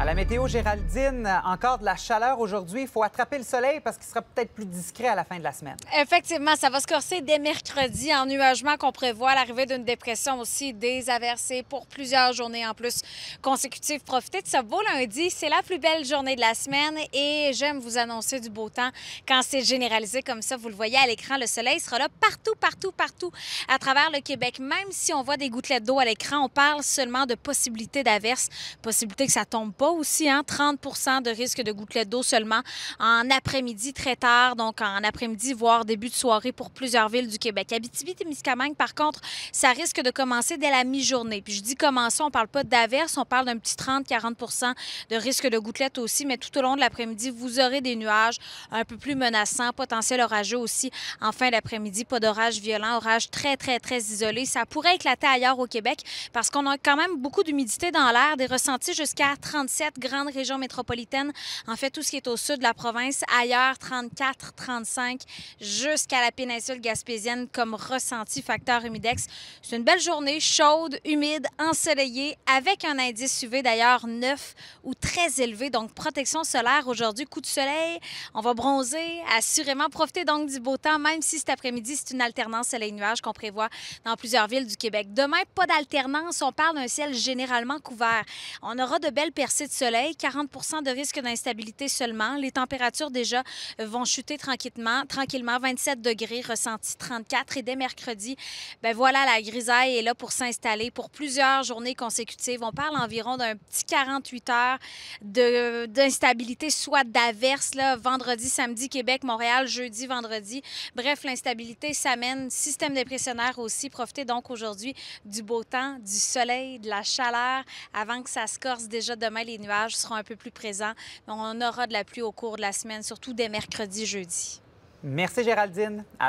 À la météo, Géraldine, encore de la chaleur aujourd'hui. Il faut attraper le soleil parce qu'il sera peut-être plus discret à la fin de la semaine. Effectivement, ça va se corser dès mercredi en nuagement qu'on prévoit, l'arrivée d'une dépression aussi, des pour plusieurs journées en plus consécutives. Profitez de ce beau lundi. C'est la plus belle journée de la semaine et j'aime vous annoncer du beau temps quand c'est généralisé comme ça. Vous le voyez à l'écran, le soleil sera là partout, partout, partout à travers le Québec. Même si on voit des gouttelettes d'eau à l'écran, on parle seulement de possibilités d'averses, possibilité que ça tombe pas aussi, 30 hein, de risque de gouttelettes d'eau seulement en après-midi très tard, donc en après-midi, voire début de soirée pour plusieurs villes du Québec. Abitibi-Témiscamingue, par contre, ça risque de commencer dès la mi-journée. Puis je dis commencer, on ne parle pas d'averse, on parle d'un petit 30-40 de risque de gouttelettes aussi, mais tout au long de l'après-midi, vous aurez des nuages un peu plus menaçants, potentiel orageux aussi en fin d'après-midi, pas d'orage violent, orage très, très, très isolé. Ça pourrait éclater ailleurs au Québec parce qu'on a quand même beaucoup d'humidité dans l'air, des ressentis jusqu'à 36 grande grandes régions métropolitaines. En fait, tout ce qui est au sud de la province, ailleurs 34, 35, jusqu'à la péninsule gaspésienne comme ressenti facteur humidex. C'est une belle journée, chaude, humide, ensoleillée, avec un indice UV d'ailleurs 9 ou très élevé. Donc, protection solaire aujourd'hui, coup de soleil. On va bronzer, assurément profiter donc du beau temps, même si cet après-midi, c'est une alternance soleil-nuage qu'on prévoit dans plusieurs villes du Québec. Demain, pas d'alternance. On parle d'un ciel généralement couvert. On aura de belles percées soleil, 40 de risque d'instabilité seulement. Les températures déjà vont chuter tranquillement, tranquillement 27 degrés ressenti 34 et dès mercredi, ben voilà la grisaille est là pour s'installer pour plusieurs journées consécutives. On parle environ d'un petit 48 heures d'instabilité soit d'averse là, vendredi, samedi Québec, Montréal, jeudi, vendredi. Bref, l'instabilité s'amène système dépressionnaire aussi. Profitez donc aujourd'hui du beau temps, du soleil, de la chaleur avant que ça se corse déjà demain les nuages seront un peu plus présents. On aura de la pluie au cours de la semaine, surtout dès mercredi, jeudi. Merci Géraldine. À